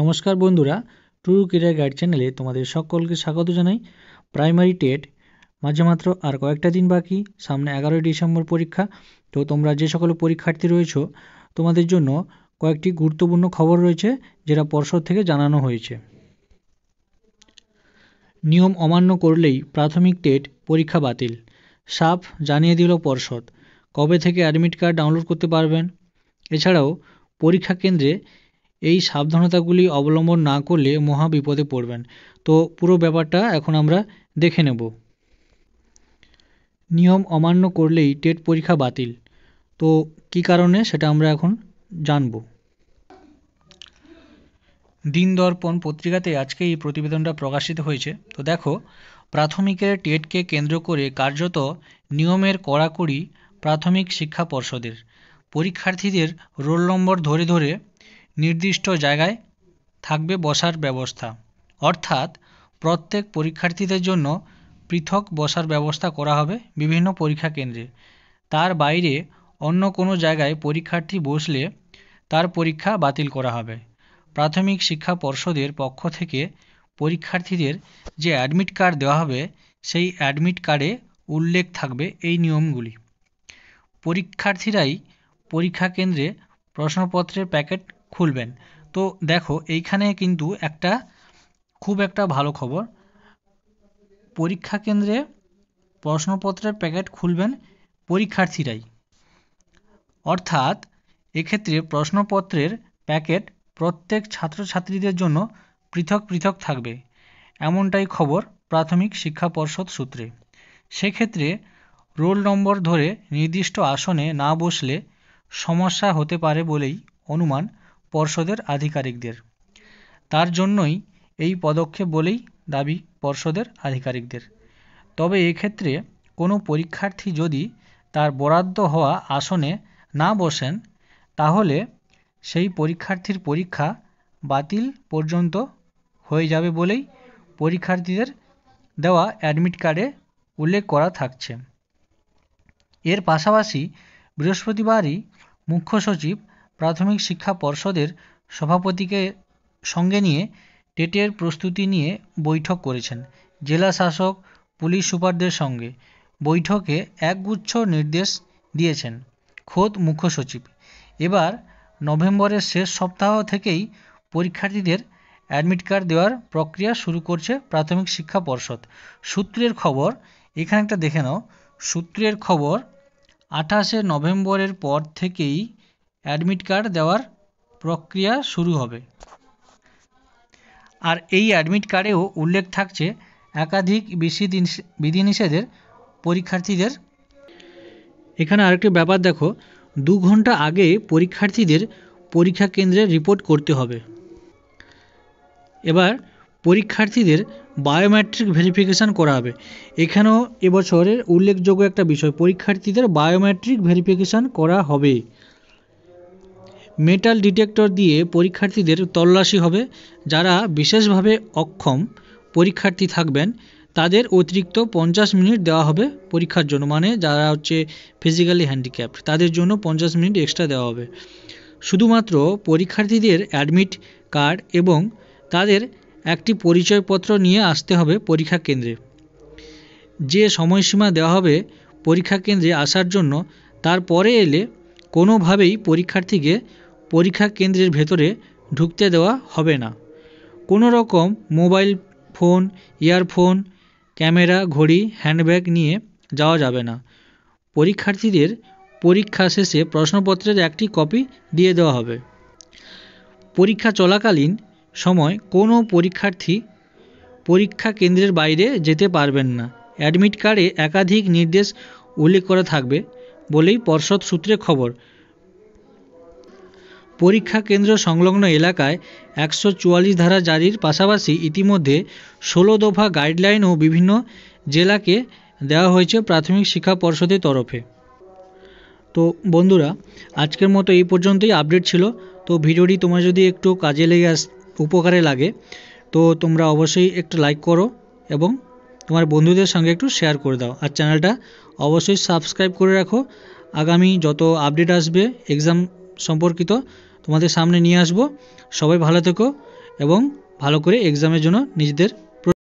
নমস্কার বন্ধুরা true career guide চ্যানেলে তোমাদের সকলকে স্বাগত জানাই প্রাইমারি টেট মাঝে মাত্র আর কয়েকটা দিন বাকি সামনে এগারোই ডিসেম্বর পরীক্ষা তো তোমরা যে সকল পরীক্ষার্থী রয়েছো তোমাদের জন্য কয়েকটি গুরুত্বপূর্ণ খবর রয়েছে যেটা পর্ষদ থেকে জানানো হয়েছে নিয়ম অমান্য করলেই প্রাথমিক টেট পরীক্ষা বাতিল সাপ জানিয়ে দিল পর্ষদ কবে থেকে অ্যাডমিট কার্ড ডাউনলোড করতে পারবেন এছাড়াও পরীক্ষা কেন্দ্রে এই সাবধানতাগুলি অবলম্বন না করলে মহা বিপদে পড়বেন তো পুরো ব্যাপারটা এখন আমরা দেখে নেব নিয়ম অমান্য করলেই টেট পরীক্ষা বাতিল তো কি কারণে সেটা আমরা এখন জানব দিন দর্পণ পত্রিকাতে আজকে এই প্রতিবেদনটা প্রকাশিত হয়েছে তো দেখো প্রাথমিকের টেটকে কেন্দ্র করে কার্যত নিয়মের কড়াকড়ি প্রাথমিক শিক্ষা পর্ষদের পরীক্ষার্থীদের রোল নম্বর ধরে ধরে নির্দিষ্ট জায়গায় থাকবে বসার ব্যবস্থা অর্থাৎ প্রত্যেক পরীক্ষার্থীদের জন্য পৃথক বসার ব্যবস্থা করা হবে বিভিন্ন পরীক্ষা কেন্দ্রে তার বাইরে অন্য কোনো জায়গায় পরীক্ষার্থী বসলে তার পরীক্ষা বাতিল করা হবে প্রাথমিক শিক্ষা পর্ষদের পক্ষ থেকে পরীক্ষার্থীদের যে অ্যাডমিট কার্ড দেওয়া হবে সেই অ্যাডমিট কার্ডে উল্লেখ থাকবে এই নিয়মগুলি পরীক্ষার্থীরাই পরীক্ষা কেন্দ্রে প্রশ্নপত্রের প্যাকেট খুলবেন তো দেখো এইখানে কিন্তু একটা খুব একটা ভালো খবর পরীক্ষা কেন্দ্রে প্রশ্নপত্রের প্যাকেট খুলবেন পরীক্ষার্থীরাই অর্থাৎ এক্ষেত্রে প্রশ্নপত্রের প্যাকেট প্রত্যেক ছাত্রছাত্রীদের জন্য পৃথক পৃথক থাকবে এমনটাই খবর প্রাথমিক শিক্ষা পর্ষদ সূত্রে সেক্ষেত্রে রোল নম্বর ধরে নির্দিষ্ট আসনে না বসলে সমস্যা হতে পারে বলেই অনুমান পর্ষদের আধিকারিকদের তার জন্যই এই পদক্ষেপ বলেই দাবি পর্ষদের আধিকারিকদের তবে এক্ষেত্রে কোনো পরীক্ষার্থী যদি তার বরাদ্দ হওয়া আসনে না বসেন তাহলে সেই পরীক্ষার্থীর পরীক্ষা বাতিল পর্যন্ত হয়ে যাবে বলেই পরীক্ষার্থীদের দেওয়া অ্যাডমিট কার্ডে উল্লেখ করা থাকছে এর পাশাপাশি বৃহস্পতিবারই মুখ্য সচিব প্রাথমিক শিক্ষা পর্ষদের সভাপতিকে সঙ্গে নিয়ে টেটের প্রস্তুতি নিয়ে বৈঠক করেছেন জেলা শাসক পুলিশ সুপারদের সঙ্গে বৈঠকে একগুচ্ছ নির্দেশ দিয়েছেন খোদ মুখ্য সচিব এবার নভেম্বরের শেষ সপ্তাহ থেকেই পরীক্ষার্থীদের অ্যাডমিট কার্ড দেওয়ার প্রক্রিয়া শুরু করছে প্রাথমিক শিক্ষা পর্ষদ সূত্রের খবর এখানে একটা দেখে নাও সূত্রের খবর আঠাশে নভেম্বরের পর থেকেই অ্যাডমিট কার্ড দেওয়ার প্রক্রিয়া শুরু হবে আর এই অ্যাডমিট কার্ডেও উল্লেখ থাকছে একাধিক বেশি বিধিনিষেধের পরীক্ষার্থীদের এখানে আরেকটি ব্যাপার দেখো দু ঘন্টা আগে পরীক্ষার্থীদের পরীক্ষা কেন্দ্রে রিপোর্ট করতে হবে এবার পরীক্ষার্থীদের বায়োমেট্রিক ভেরিফিকেশান করা হবে এখানেও এবছরের উল্লেখযোগ্য একটা বিষয় পরীক্ষার্থীদের বায়োমেট্রিক ভেরিফিকেশান করা হবে মেটাল ডিটেক্টর দিয়ে পরীক্ষার্থীদের তল্লাশি হবে যারা বিশেষভাবে অক্ষম পরীক্ষার্থী থাকবেন তাদের অতিরিক্ত পঞ্চাশ মিনিট দেওয়া হবে পরীক্ষার জন্য মানে যারা হচ্ছে ফিজিক্যালি হ্যান্ডিক্যাপ্ট তাদের জন্য পঞ্চাশ মিনিট এক্সট্রা দেওয়া হবে শুধুমাত্র পরীক্ষার্থীদের অ্যাডমিট কার্ড এবং তাদের একটি পরিচয়পত্র নিয়ে আসতে হবে পরীক্ষা কেন্দ্রে যে সময়সীমা দেওয়া হবে পরীক্ষা কেন্দ্রে আসার জন্য তারপরে এলে কোনোভাবেই পরীক্ষার্থীকে পরীক্ষা কেন্দ্রের ভেতরে ঢুকতে দেওয়া হবে না কোনো রকম মোবাইল ফোন ইয়ারফোন ক্যামেরা ঘড়ি হ্যান্ডব্যাগ নিয়ে যাওয়া যাবে না পরীক্ষার্থীদের পরীক্ষা শেষে প্রশ্নপত্রের একটি কপি দিয়ে দেওয়া হবে পরীক্ষা চলাকালীন সময় কোনো পরীক্ষার্থী পরীক্ষা কেন্দ্রের বাইরে যেতে পারবেন না অ্যাডমিট কার্ডে একাধিক নির্দেশ উল্লেখ করা থাকবে বলেই পর্ষদ সূত্রে খবর পরীক্ষা কেন্দ্র সংলগ্ন এলাকায় একশো ধারা জারির পাশাপাশি ইতিমধ্যে ষোলো দফা ও বিভিন্ন জেলাকে দেওয়া হয়েছে প্রাথমিক শিক্ষা পর্ষদের তরফে তো বন্ধুরা আজকের মতো এই পর্যন্তই আপডেট ছিল তো ভিডিওটি তোমার যদি একটু কাজে লেগে আস উপকারে লাগে তো তোমরা অবশ্যই একটু লাইক করো এবং তোমার বন্ধুদের সঙ্গে একটু শেয়ার করে দাও আর চ্যানেলটা অবশ্যই সাবস্ক্রাইব করে রাখো আগামী যত আপডেট আসবে এক্সাম সম্পর্কিত তোমাদের সামনে নিয়ে আসব সবাই ভালো থেকো এবং ভালো করে এক্সামের জন্য নিজেদের